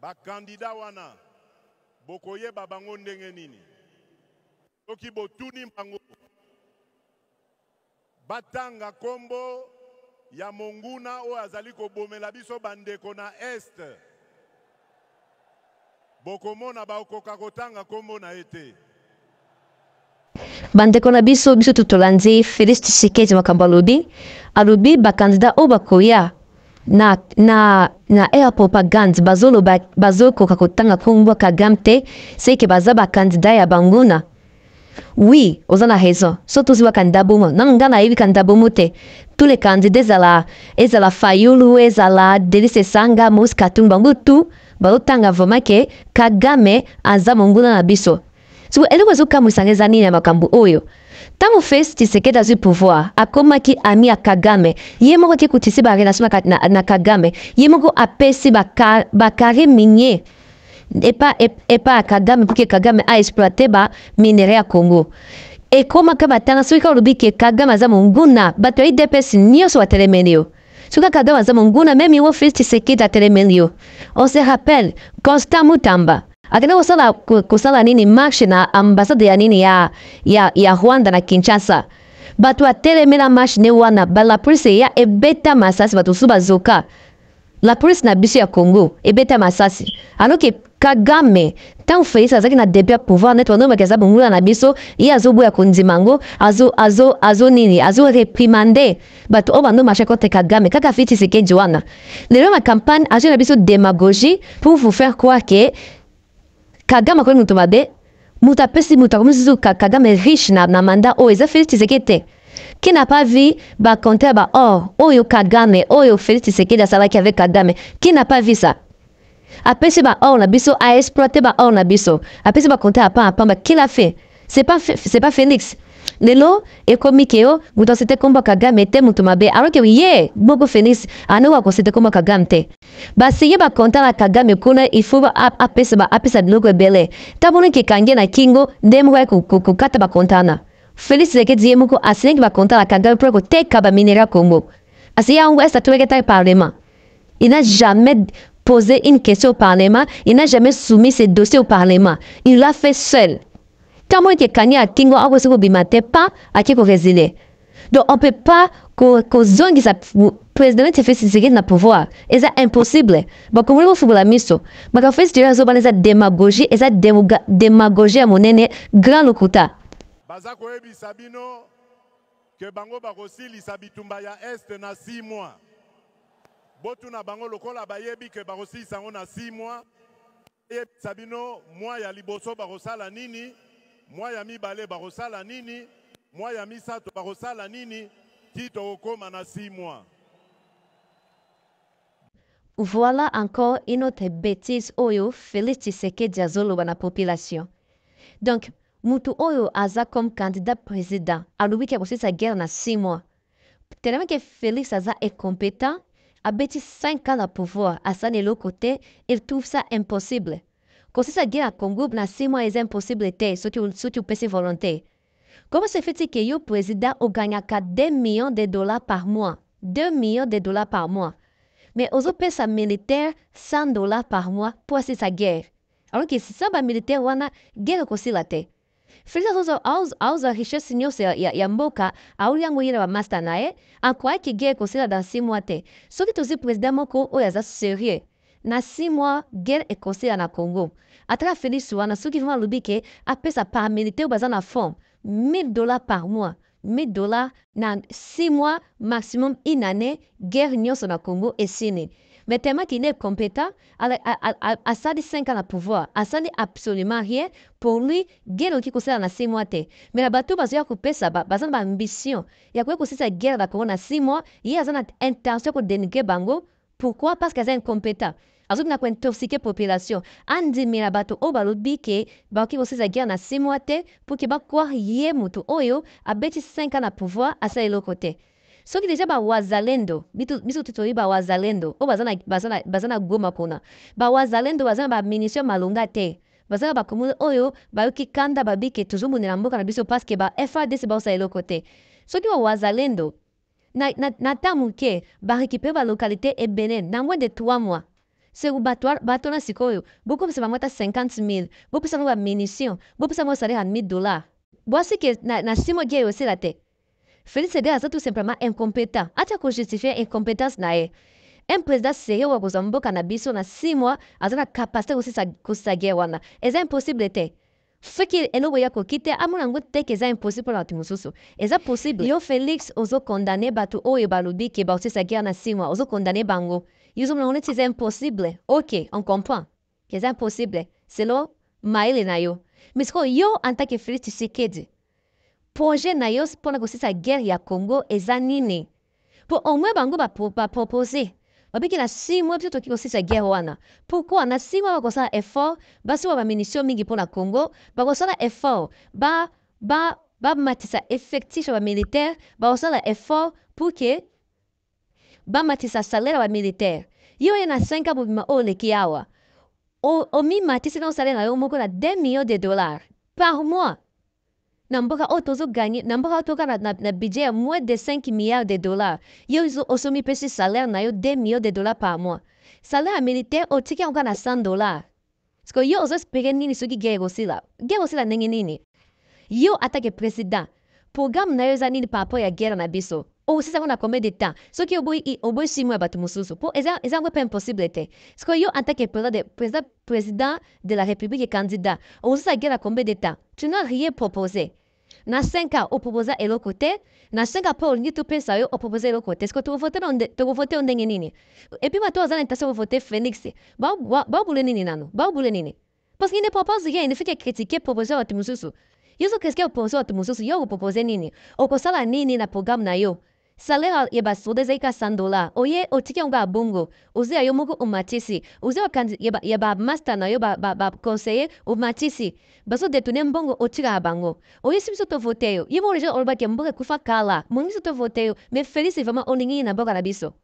bakandida wana bokoyeba bango ndenge nini soki botuni bango batanga nkombo ya monguna oyo azali kobomela biso bandeko na este bokomona bakoka kotanga nkombo na ye te bandeko na biso biso totolandi félix tshisekedi makambo alobi alobi bakandida oyo bakoya na na na air propagande bazolo ba, bazokoka kotanga kombwa kagame te seke baza bakandida ya bango na oui oza na raison so tozwi bakandida bomo nanu nga nayebi kandida bomo te tous les candidats ezala fayulu ezala delice sanga mos katun bango tu bazotanga vraimen kagame aza monguna na biso so eloko ezokamwisanga eza nini ya makambo oyo ntango felix tisekedi azwi pouvoir akomaki ami ya kagame ye moko ti kutisi barelation na, na kagame ye moko apesi bakare baka minier epa, epa ya kagame mpo ke kagame aexploite baminere ya congo ekomaka batanga soki ka olobi ke kagame aza monguna bato ya idps nyonso batelemeli yo soki kagame aza monguna meme wo felix tisekedi atelemeli yo on se rappelle constant mutamba Akaambia kusala, kusala nini marshe na ambasada ya nini ya, ya, ya Rwanda na Kinshasa bato atelemela marshe ne wana balapolisi ya ebeta masasi bato su bazoka la polisi na biso ya congo ebeta masasi anoke kagame ntango félix azalaki na depi ya pouvoir neti wanomaki aza bongula na biso ye azoboya kondima yango azo, azo, azo nini azoreprimande bato oyo bandomarche contre kagame kaka fiti sekeji wana lelo makampagne azo na biso démagogie pour vous faire croire que kagame akore ngutuma de mutu apesi mutu akomisu ka kagame riche na, na manda oyo eza felix tshisekedi te qui n'a pas vu ba contraire ba or oh, oyo kagame oyo felix tshisekedi asalaki avec kagame qui n'a pas vu ça apesi ba or na biso aexploite ba or na biso apesi ba contraire apamba apamba qui l'a fait c'est pas, c'est pas phoenix lelo ekomiki yo moto asetekomba kagame te moto mabe alors ye bongo félix anoka kosetekomba kagame te basi ye bakontala kagame kuna ifo apesa baapesa biloko ebele tabonoki ekangi na kingo nde e moko aye kokata bakontana félix lekedi ye moko asilengi bakontala kagame mpo ekoteka baminera kongo asi ye yango esa toweketa e parlement il jamais posé une question au parlement il jamais soumis ses dossiers au parlement il l'a fait seul tellement que kanya kingo ako sa bimate pa ati ko résilier. Donc on peut pas ko ko zongi sa president te fait signer na pouvoir. C'est impossible. Ba kumuri mo fubula miso. Makafesi tira zo baneza démagogie, eza mon monene grand lokuta. Baza ebi sabino ke bango bakosilisa bitumba ya est na 6 mois. botuna bango lokola bayebi ke bakosilisa yango na 6 mois. Yebisa sabino moi ya liboso bakosala nini? mwaya mibale barosala nini mwaya misato barosala nini ti okoma na simwa Voilà encore une autre bêtise oyo Félix Tshisekedi azoloba na population. Donc, mutu oyo aza comme candidat président alobiki sa guerre na 6 mois telemaki félix aza a abeti 5 ans na pouvoir asala eloko côté, il trouve ça impossible si la sa guerre à grupo na cima é impossibilidade, só que, só que volonté. Comment se fait-il que le président gagne 2 millions de dollars par mois? 2 millions de dollars par mois. Mais aux autres militaires, 100 dollars par mois pour assister à guerre. Alors que si samba militaire wana guerre kosi late. Filiza aux aux richesse nyose ya, ya mboka au yango yile wa master nae, ankwaki kwa kosi la dans 6 mois te. Soki tozi président moko oyo aza sérieux na si mois guerre écossais ya na congo ataka felix wana soki vraiment alobi ke apesa par militaire oyo baza na forme 1000 dollar par mois 1000 dollar na 6 mois maximum une année guerre nyonso na congo esili me tellement qu'il est compétent asali 5 ans na pouvoir asali absolument rien pour lui guerre okoki kosala na 6 mois te me na bato bazoya kopesa baza na baambition ya koya kosilisa guerre na congo na 6 mois ye aza na intention ya kodenigre bango pourquoi parce que aza incompétent azoki na kuintoxike population andimela bato oyo balobi ke bakoki kosilisa guerre na simwa te mpo ke bakware ye moto oyo abeti 5 ans na pouvoir asala eloko te soki deja bawazalendo biso tu toyebi bawazalendo oyo oh, baza na goma kuna bawazalendo baza na baministre malonga te baza na bakomune oyo oh, bayoki kanda babi ke tozobundela mboka na biso parceke ba frdc baosala eloko te soki bawazalendo na, na, na tamu ke barekipe balocalité ebele na moins de 3 mois seko bato batona sikoyo bokomisa bango ata 50 000 bopesa bango bamunition bopesa bango salaire ya 1000 dollar bwasi ke na, na nsimo gi eyosila te félix eder aza tout simplement incompétent ata kojustifie incompétence na ye un président sérieux wa kozwa mboka na biso na 6 mois aza na kapacité kosilisa guerre wana eza impossible te soki eloko ya kokite amona yango te ke eza impossible na bato mosusu eza possible yo félix ozokondane bato oyo balobi ke baotisa guerre na nsima ozokondane bango yo ozomonango neti eza impossible ok on comprend ke eza impossible selo mayele na yo mais sikoyo yo en tant ke félix tshisekedi projet na yo mpona kosisa guerre ya congo eza nini po au moins bango bapropose ba wabiki na simwe byo tokikosisa guerre wana pourkua na simwe bakosala effort basi wa baminitio mingi mpo na congo bakosala effort ba, ba, bamatisa effectif ya bamilitaire bakosala effort pour ke bamatisa salaire ya bamilitaire ye oye na 5 mobima oyo oleki awa omimatisi na osalele na yo moko na 2 millions de dollars par mois Namboka oh tozoganye namboka toka na, na, na budget ya moins de 5 milliards de dollars yo osomipesi salaire na yo 2 millions de dollars par mois salaire ya militaire otiki yango kaka na 100 dollars parceke yo ozoespere nini soki guerre ekosila guerre ekosila ndenge nini yo atake président programme na yo eza nini par rapport ya guerre na biso osisa ngo na combien de temps soki oboyi shimo ya bato mosusu mpo eza yango mpe impossible te sikoyo yo en tant que président président de la république et candidat okosisa guerre ya combien de temps tu n'as rien proposé na 5 ans opoposa eloko te na 5 ans mpo olingi topesa yo opoposa eloko te siko tokovote yo ndenge nini epui bato oza na intention ovote félix baobule nini nano baobule nini parce qu'il ne propose rien il ne fait que critiquer proposer bato mosusu yesu kristu yauponze watu mosusu yo okupopoze nini okosala nini na programu na yo salera yeba sodeza ika sandola oye otiki yango babongo ozeya yo moko omatisi ozeya yeba, yeba master na yo baconseiller ba, ba omatisi bazodetone mbongo otira ya bango oye si biso tovote yo ye mo leje olobaki mboka ekufa kala mongi biso tovote yo me felisi vraimen oningini na mboka na biso